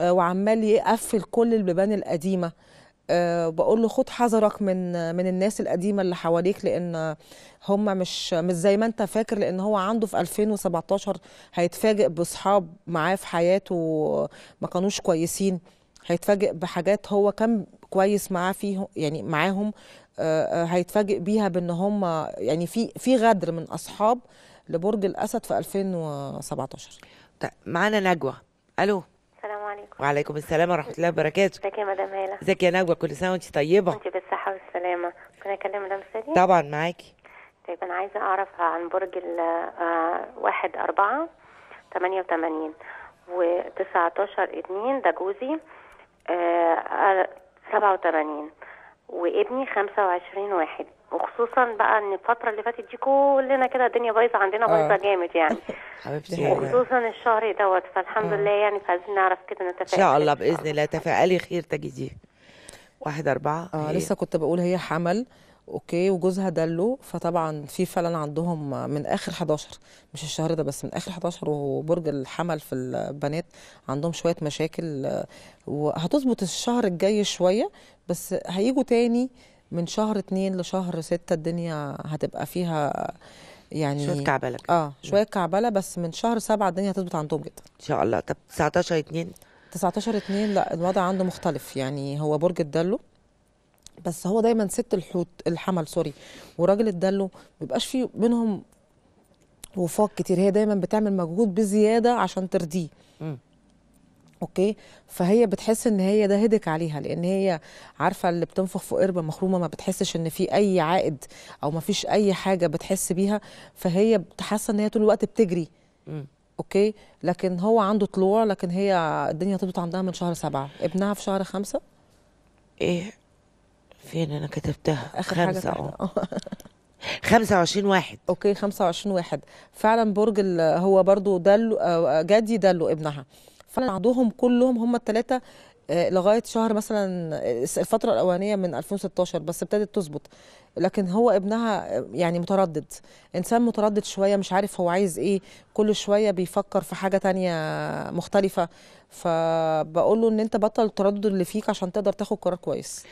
آه وعمال يقفل كل البيبان القديمه أه بقول له خد حذرك من من الناس القديمه اللي حواليك لان هم مش مش زي ما انت فاكر لان هو عنده في 2017 هيتفاجئ باصحاب معاه في حياته ما كانوش كويسين هيتفاجئ بحاجات هو كان كويس معاه فيهم يعني معاهم آه، آه، هيتفاجئ بيها بان هم يعني في في غدر من اصحاب لبرج الاسد في 2017 طيب معانا نجوى الو السلام عليكم وعليكم السلام ورحمه الله وبركاته ازيك يا مدام هاله ازيك يا نجوى كل سنه وانت طيبه وانت بالصحه والسلامه ممكن اكلم مدام سالي طبعا معاكي طيب انا عايزه اعرف عن برج ال 1 4 88 و19 2 ده جوزي سبعة وابني خمسة وعشرين واحد وخصوصا بقى ان الفترة اللي فاتت دي كلنا كده الدنيا بايظة عندنا آه. بايظة جامد يعني حبيبتي وخصوصا الشهر دوت فالحمد آه. لله يعني فعايزين نعرف كده نتفائل ان شاء الله باذن الله تفائلي خير تجديه واحد أربعة اه لسه كنت بقول هي حمل اوكي وجوزها دلو فطبعا في فعلا عندهم من اخر 11 مش الشهر ده بس من اخر 11 وبرج الحمل في البنات عندهم شويه مشاكل وهتظبط الشهر الجاي شويه بس هيجوا تاني من شهر اتنين لشهر ستة الدنيا هتبقى فيها يعني شويه كعبله اه شويه كعبله بس من شهر سبعة الدنيا هتظبط عندهم جدا ان شاء الله طب 19 2 19 2 لا الوضع عنده مختلف يعني هو برج الدلو بس هو دايما ست الحوت الحمل سوري وراجل الدلو بيبقاش في بينهم وفاق كتير هي دايما بتعمل مجهود بزياده عشان ترضيه اوكي فهي بتحس ان هي ده هدك عليها لان هي عارفه اللي بتنفخ في قربه مخرومه ما بتحسش ان في اي عائد او ما فيش اي حاجه بتحس بيها فهي حاسه ان هي طول الوقت بتجري م. اوكي لكن هو عنده طلوع لكن هي الدنيا طلعت عندها من شهر سبعة ابنها في شهر خمسة ايه فين انا كتبتها اخر خمسة اه 25 واحد اوكي 25 واحد فعلا برج هو برضو دلو آه، جدي دلو ابنها فعلا عندهم كلهم هم التلاتة آه، لغايه شهر مثلا آه، الفتره الاولانيه من 2016 بس ابتدت تظبط لكن هو ابنها يعني متردد انسان متردد شويه مش عارف هو عايز ايه كل شويه بيفكر في حاجه تانية مختلفه فبقول له ان انت بطل التردد اللي فيك عشان تقدر تاخد قرار كويس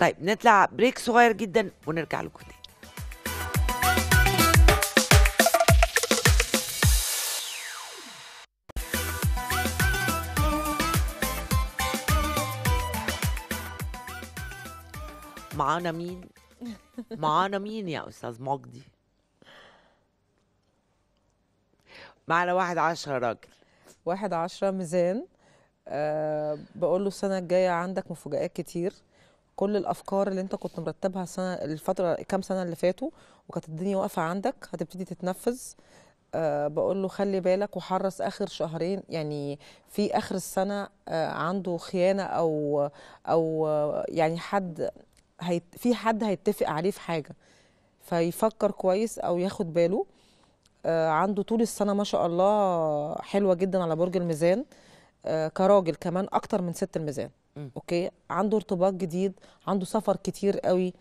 طيب نطلع بريك صغير جدا ونرجع لكم تاني معانا مين؟ معانا مين يا استاذ مجدي؟ معانا واحد عشرة راجل واحد عشرة ميزان أه بقول له السنة الجاية عندك مفاجآت كتير كل الافكار اللي انت كنت مرتبها السنه الفتره كام سنه اللي فاتوا وكانت الدنيا واقفه عندك هتبتدي تتنفذ أه بقول له خلي بالك وحرص اخر شهرين يعني في اخر السنه أه عنده خيانه او او آه، يعني حد هيت في حد هيتفق عليه في حاجه فيفكر كويس او ياخد باله أه عنده طول السنه ما شاء الله حلوه جدا على برج الميزان آه، كراجل كمان اكتر من ست الميزان م. اوكي عنده ارتباط جديد عنده سفر كتير قوي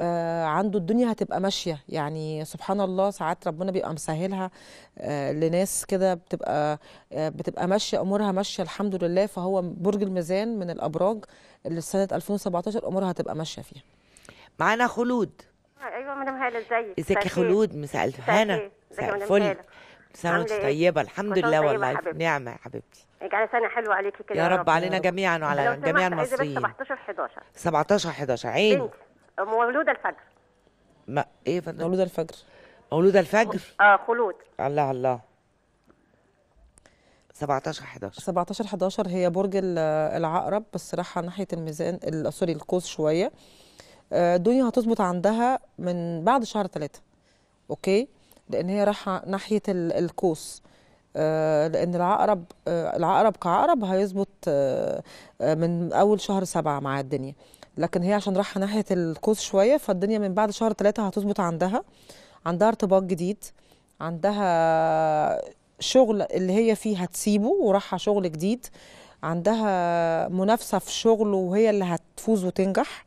آه عنده الدنيا هتبقى ماشيه يعني سبحان الله ساعات ربنا بيبقى مسهلها آه لناس كده بتبقى آه بتبقى ماشيه امورها ماشيه الحمد لله فهو برج الميزان من الابراج اللي سنه 2017 امورها هتبقى ماشيه فيها معانا خلود ايوه مدام هاله ازيك ازيك يا خلود مساء ازيك يا مساء الفل سنة وانت طيبة الحمد لله والله في نعمة يا حبيبتي يجعل يعني سنة حلوة عليكي كده يا رب رب علينا جميعا وعلى جميع المصريين 17 11 17 11 عيني مولودة الفجر ما ايه فندم مولودة الفجر مولودة الفجر اه خلود الله الله 17 11 17 11 هي برج العقرب بس راحه ناحيه الميزان سوري القوس شويه آه، الدنيا هتظبط عندها من بعد شهر ثلاثة اوكي لان هي رايحه ناحيه القوس آه، لان العقرب آه، العقرب كعقرب هيظبط آه، من اول شهر سبعة مع الدنيا لكن هي عشان رايحه ناحيه القوس شويه فالدنيا من بعد شهر ثلاثة هتظبط عندها عندها ارتباط جديد عندها شغل اللي هي فيه هتسيبه وراحه شغل جديد عندها منافسه في شغله وهي اللي هتفوز وتنجح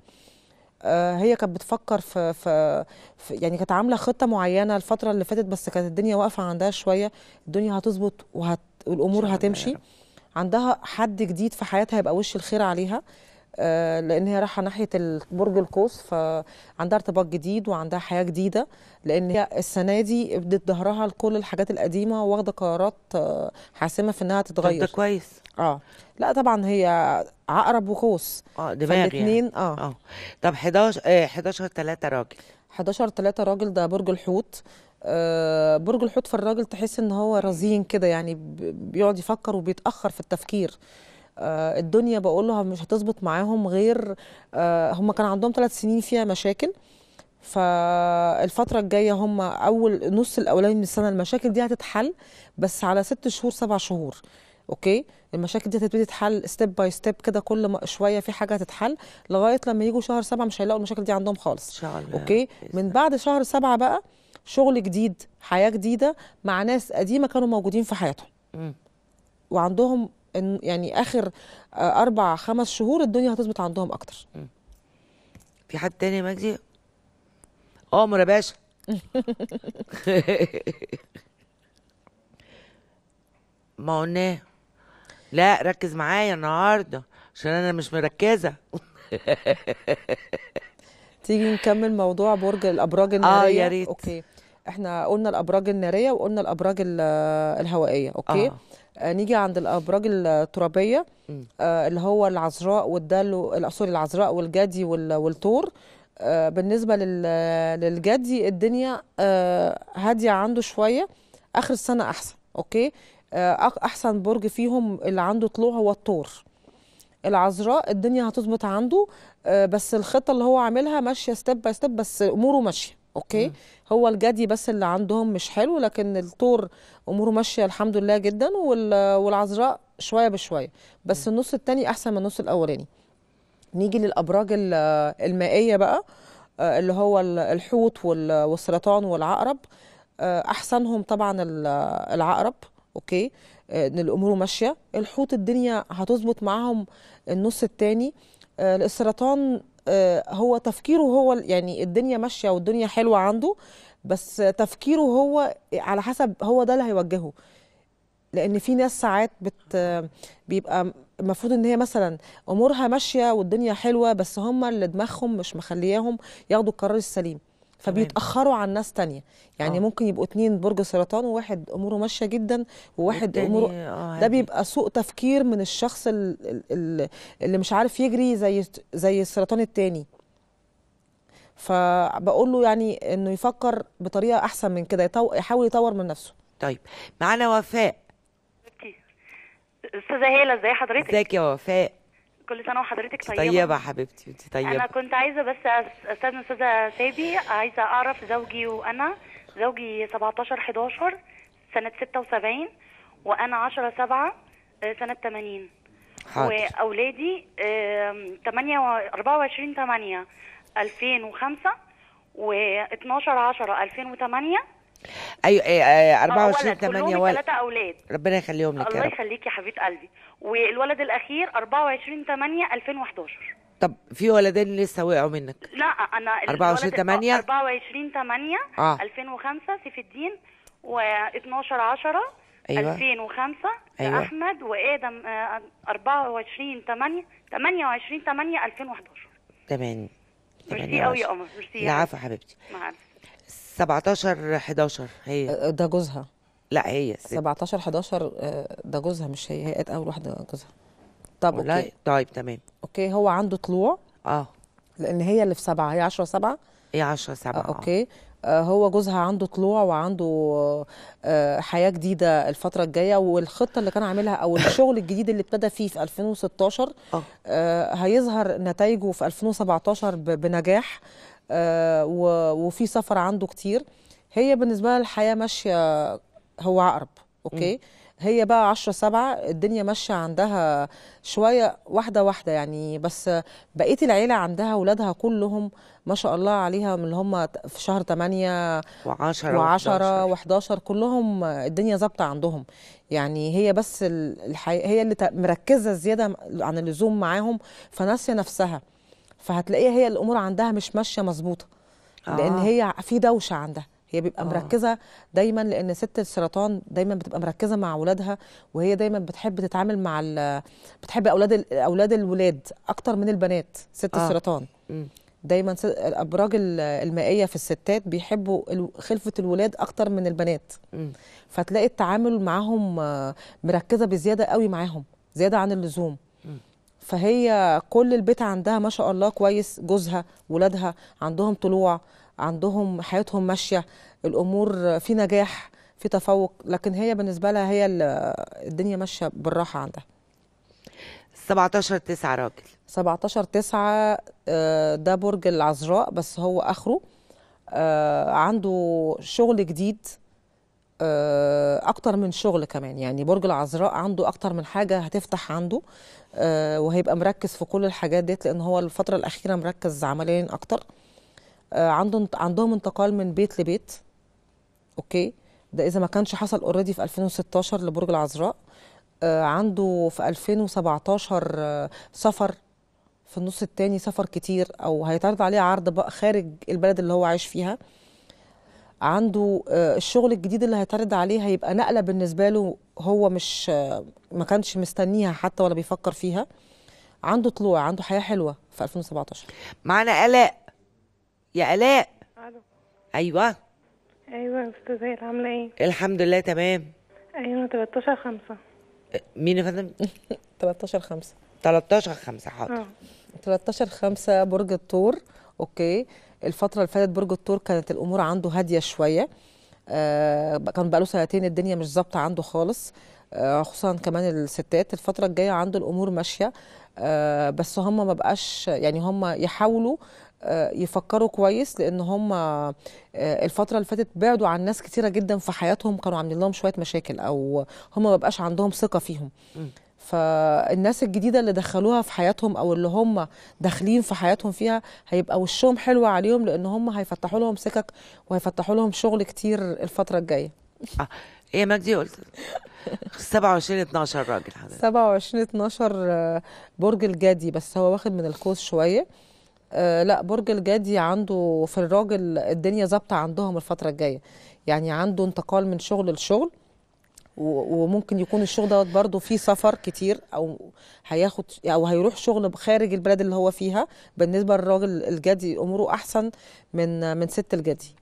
آه، هي كانت بتفكر في, في, في يعني كانت عامله خطه معينه الفتره اللي فاتت بس كانت الدنيا واقفه عندها شويه الدنيا هتظبط والامور هتمشي عندها حد جديد في حياتها يبقى وش الخير عليها آه، لان هي رايحه ناحيه برج القوس فعندها ارتباط جديد وعندها حياه جديده لان هي السنه دي ابدت ظهرها لكل الحاجات القديمه واخده قرارات آه، حاسمه في انها تتغير ده كويس اه لا طبعا هي عقرب وقوس اه دماغ الاثنين يعني. اه اه طب 11 11 3 راجل 11 3 راجل ده برج الحوت آه برج الحوت في الراجل تحس ان هو رزين كده يعني بيقعد يفكر وبيتاخر في التفكير آه، الدنيا بقول له مش هتظبط معاهم غير آه، هم كان عندهم ثلاث سنين فيها مشاكل فالفترة الجاية هم أول نص الأولاني من السنة المشاكل دي هتتحل بس على ست شهور سبع شهور اوكي المشاكل دي هتبتدي تتحل ستيب باي ستيب كده كل ما شويه في حاجه هتتحل لغايه لما يجوا شهر سبعه مش هيلاقوا المشاكل دي عندهم خالص ان شاء الله اوكي من بعد شهر سبعه بقى شغل جديد حياه جديده مع ناس قديمه كانوا موجودين في حياتهم وعندهم يعني اخر آه، اربع خمس شهور الدنيا هتظبط عندهم اكتر في حد تاني يا مجدي عمر آه، يا باشا ما قلناه لا ركز معايا النهارده عشان انا مش مركزه تيجي نكمل موضوع برج الابراج الناريه اه يا ريت اوكي احنا قلنا الابراج الناريه وقلنا الابراج الهوائيه اوكي آه. آه نيجي عند الابراج الترابيه آه اللي هو العذراء والدلو سوري العذراء والجدي والثور آه بالنسبه للجدي الدنيا آه هاديه عنده شويه اخر السنه احسن اوكي آه احسن برج فيهم اللي عنده طلوع هو الثور العذراء الدنيا هتظبط عنده آه بس الخطه اللي هو عاملها ماشيه ستيب باي ستيب بس اموره ماشيه اوكي مم. هو الجدي بس اللي عندهم مش حلو لكن الطور اموره ماشيه الحمد لله جدا والعذراء شويه بشويه بس مم. النص الثاني احسن من النص الاولاني نيجي للابراج المائيه بقى آه، اللي هو الحوت والسرطان والعقرب آه، احسنهم طبعا العقرب اوكي آه، ان الامور ماشيه الحوت الدنيا هتظبط معاهم النص الثاني السرطان آه، هو تفكيره هو يعني الدنيا ماشيه والدنيا حلوه عنده بس تفكيره هو على حسب هو ده اللي هيوجهه لان في ناس ساعات بت بيبقى المفروض ان هي مثلا امورها ماشيه والدنيا حلوه بس هم اللي دماغهم مش مخلياهم ياخدوا القرار السليم فبيتاخروا عن ناس تانية يعني أوه. ممكن يبقوا اتنين برج سرطان وواحد اموره ماشيه جدا وواحد اموره آه، ده بيبقى سوء تفكير من الشخص اللي, اللي مش عارف يجري زي زي السرطان التاني فبقول له يعني انه يفكر بطريقه احسن من كده يطو... يحاول يطور من نفسه طيب معانا وفاء استاذه هاله ازي حضرتك ازيك يا وفاء كل سنه وحضرتك طيبه طيبه حبيبتي طيبه انا كنت عايزه بس استاذ استاذه سابي عايزه اعرف زوجي وانا زوجي 17 11 سنه 76 وانا 10 7 آه، سنه 80 حاضر. واولادي 8 24 8 2005 و12 10 2008 ايوه 24 آه، 8 آه، ولد كلهم ثلاثه اولاد ربنا يخليهم لك الله يخليكي يا حبيبه قلبي والولد الاخير 24 8 2011 طب في ولدين لسه وقعوا منك لا انا 24 8 24 8 آه. 2005 سيف الدين و12 10 أيوة. 2005 أيوة. احمد وادم 24 8 28 8 2011 تمام ميرسي قوي يا قمر ميرسي العفو حبيبتي معلش 17 11 هي ده جوزها لا هي 17 11 آه، ده جوزها مش هي هي اول واحده جوزها طب اوكي طيب تمام اوكي هو عنده طلوع اه لان هي اللي في سبعه هي 10 7 هي 10 7 آه. آه اوكي آه هو جوزها عنده طلوع وعنده آه حياه جديده الفتره الجايه والخطه اللي كان عاملها او الشغل الجديد اللي ابتدى فيه في 2016 آه. آه هيظهر نتائجه في 2017 بنجاح آه وفي سفر عنده كتير هي بالنسبه لها الحياه ماشيه هو عقرب اوكي م. هي بقى 10 7 الدنيا ماشيه عندها شويه واحده واحده يعني بس بقيه العيله عندها اولادها كلهم ما شاء الله عليها من اللي هم في شهر 8 و10 و10 و11 كلهم الدنيا ظابطه عندهم يعني هي بس الحي... هي اللي مركزه زياده عن اللزوم معاهم فناسيه نفسها فهتلاقيها هي الامور عندها مش ماشيه مظبوطه آه. لان هي في دوشه عندها هي بيبقى آه. مركزه دايما لان ست السرطان دايما بتبقى مركزه مع اولادها وهي دايما بتحب تتعامل مع بتحب اولاد اولاد الولاد اكتر من البنات ست آه. السرطان دايما الابراج المائيه في الستات بيحبوا خلفه الولاد اكتر من البنات فتلاقي التعامل معاهم مركزه بزياده قوي معاهم زياده عن اللزوم فهي كل البيت عندها ما شاء الله كويس جوزها ولادها عندهم طلوع عندهم حياتهم ماشيه الامور في نجاح في تفوق لكن هي بالنسبه لها هي الدنيا ماشيه بالراحه عندها 17 9 راجل 17 9 آه، ده برج العذراء بس هو اخره آه، عنده شغل جديد آه، اكتر من شغل كمان يعني برج العذراء عنده اكتر من حاجه هتفتح عنده آه، وهيبقى مركز في كل الحاجات ديت لان هو الفتره الاخيره مركز عمليا اكتر آه، عنده عندهم انتقال من بيت لبيت اوكي ده اذا ما كانش حصل اوريدي في 2016 لبرج العذراء عنده في 2017 سفر في النص التاني سفر كتير او هيتعرض عليه عرض خارج البلد اللي هو عايش فيها عنده آه، الشغل الجديد اللي هيترد عليه هيبقى نقله بالنسبه له هو مش آه، ما كانش مستنيها حتى ولا بيفكر فيها عنده طلوع عنده حياه حلوه في 2017 معانا الاء يا الاء الو ايوه ايوه يا استاذه عامله ايه الحمد لله تمام ايوه 13 5 مين يا فندم 13 5 13 5 حاضر 13 آه. 5 برج الثور اوكي الفتره اللي فاتت برج الثور كانت الامور عنده هاديه شويه آه، كان بقاله سنتين الدنيا مش ظابطه عنده خالص آه، خصوصا كمان الستات الفتره الجايه عنده الامور ماشيه آه، بس هم ما بقاش يعني هم يحاولوا يفكروا كويس لان هم الفتره اللي فاتت بعدوا عن ناس كتيره جدا في حياتهم كانوا عاملين لهم شويه مشاكل او هم ما بقاش عندهم ثقه فيهم فالناس الجديده اللي دخلوها في حياتهم او اللي هم داخلين في حياتهم فيها هيبقى وشهم حلو عليهم لان هم هيفتحوا لهم سكك وهيفتحوا لهم شغل كتير الفتره الجايه آه. ايه مجدي قلت 27 12 راجل حضرتك 27 12 آه، برج الجدي بس هو واخد من القوس شويه آه لا برج الجدي عنده في الراجل الدنيا ظابطه عندهم الفتره الجايه يعني عنده انتقال من شغل لشغل وممكن يكون الشغل دوت برضه فيه سفر كتير او هياخد او هيروح شغل خارج البلد اللي هو فيها بالنسبه للراجل الجدي اموره احسن من من ست الجدي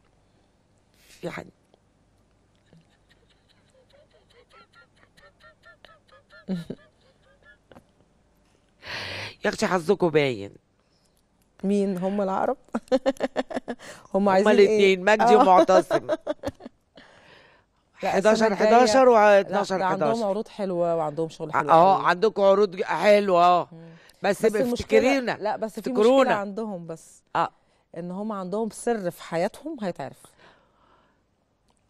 يعني يا اختي حظكم باين مين هم العرب؟ هم عايزين هم الاثنين إيه؟ مجدي آه. ومعتصم 11 11 و 12 11 عندهم عروض حلوه وعندهم شغل حلو اه, آه، عندكم عروض حلوه اه بس, بس افتكرينا لا بس في مشكله عندهم بس اه ان هم عندهم سر في حياتهم هيتعرف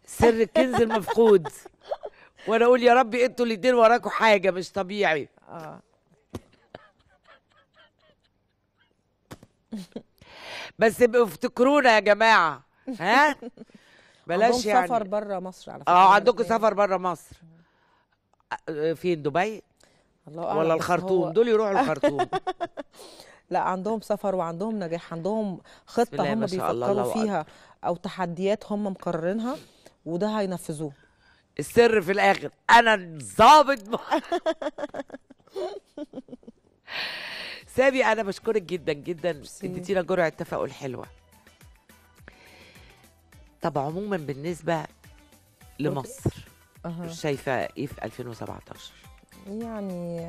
سر الكنز المفقود وانا اقول يا ربي انتوا الاتنين وراكوا حاجه مش طبيعي اه بس افتكرونا يا جماعه ها بلاش يعني سفر بره مصر على فكره اه عندكم سفر بره مصر آه، فين دبي الله أعلم ولا الخرطوم هو... دول يروحوا الخرطوم لا عندهم سفر وعندهم نجاح عندهم خطه هم بيفكروا فيها او تحديات هم مقررينها وده هينفذوه السر في الاخر انا الظابط سامي انا بشكرك جدا جدا اديتينا جرعه تفاؤل حلوه طب عموما بالنسبه لمصر أه. شايفه ايه في 2017 يعني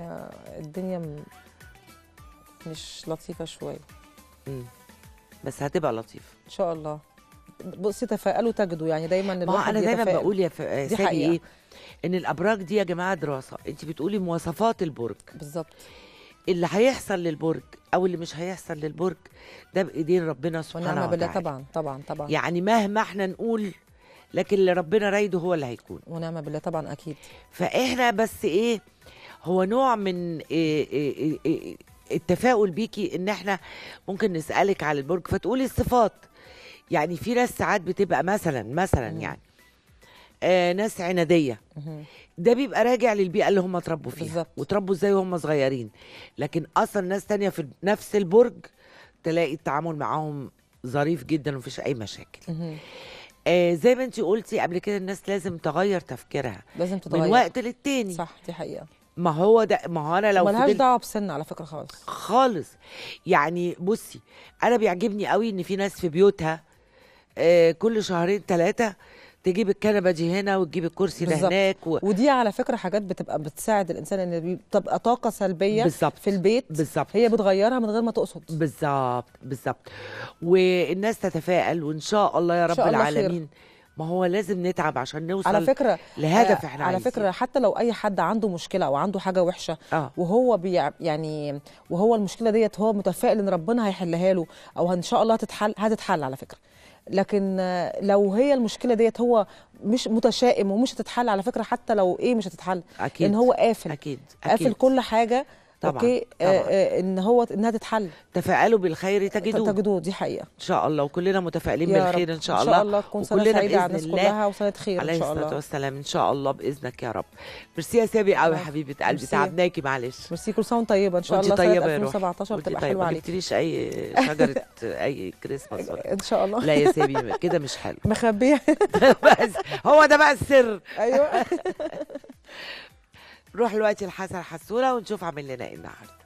الدنيا مش لطيفه شويه بس هتبقى لطيفه ان شاء الله بصي تفائلوا تجدوا يعني دايما ما انا دايما بقول يا سيدي آه، ايه ان الابراج دي يا جماعه دراسه انت بتقولي مواصفات البرج بالظبط اللي هيحصل للبرج او اللي مش هيحصل للبرج ده بايدين ربنا سبحانه وتعالى ونعم بالله طبعا طبعا طبعا يعني مهما احنا نقول لكن اللي ربنا رايده هو اللي هيكون ونعم بالله طبعا اكيد فاحنا بس ايه هو نوع من إيه، إيه، إيه، التفاؤل بيكي ان احنا ممكن نسالك على البرج فتقولي الصفات يعني في ناس ساعات بتبقى مثلا مثلا يعني آه ناس عناديه ده بيبقى راجع للبيئه اللي هم اتربوا فيها بالزبط. وتربوا ازاي وهم صغيرين لكن اصلا ناس تانية في نفس البرج تلاقي التعامل معاهم ظريف جدا ومفيش اي مشاكل آه زي ما انت قلتي قبل كده الناس لازم تغير تفكيرها لازم تتغير من وقت للتاني صح دي حقيقه ما هو ده ما هو انا لو ملهاش دعوه بسن على فكره خالص خالص يعني بصي انا بيعجبني قوي ان في ناس في بيوتها آه كل شهرين ثلاثه تجيب الكنبه دي هنا وتجيب الكرسي ده هناك و... ودي على فكره حاجات بتبقى بتساعد الانسان ان تبقى طاقه سلبيه بالزبط. في البيت بالزبط. هي بتغيرها من غير ما تقصد بالظبط بالظبط والناس تتفائل وان شاء الله يا رب الله العالمين خير. ما هو لازم نتعب عشان نوصل على فكرة لهدف آه، احنا على فكرة حتى لو أي حد عنده مشكلة أو عنده حاجة وحشة آه. وهو بيع يعني وهو المشكلة ديت هو متفائل إن ربنا هيحلها له أو إن شاء الله هتتحل هتتحل على فكرة لكن لو هي المشكله ديت هو مش متشائم ومش هتتحل على فكره حتى لو ايه مش هتتحل اكيد ان هو قافل اكيد, أكيد. قافل كل حاجه طبعا اوكي آه، طبعا. آه ان هو انها تتحل تفاعلوا بالخير تجدوه تجدوه دي حقيقه ان شاء الله وكلنا متفائلين بالخير ان شاء الله ان شاء الله تكون سنه سعيده على الناس كلها وسنه خير ان شاء الله عليه الصلاه والسلام ان شاء الله باذنك يا رب ميرسي يا سابي قوي حبيبه قلبي تعبناكي معلش ميرسي كل سنه وانت طيبه ان شاء الله طيبة سنه 2017 تبقى حلوه عليكي ما تشتريش اي شجره اي كريسماس ان شاء الله لا يا سابي كده مش حلو مخبيه هو ده بقى السر ايوه نروح دلوقتي لحسن حسوله ونشوف عامل لنا ايه النهارده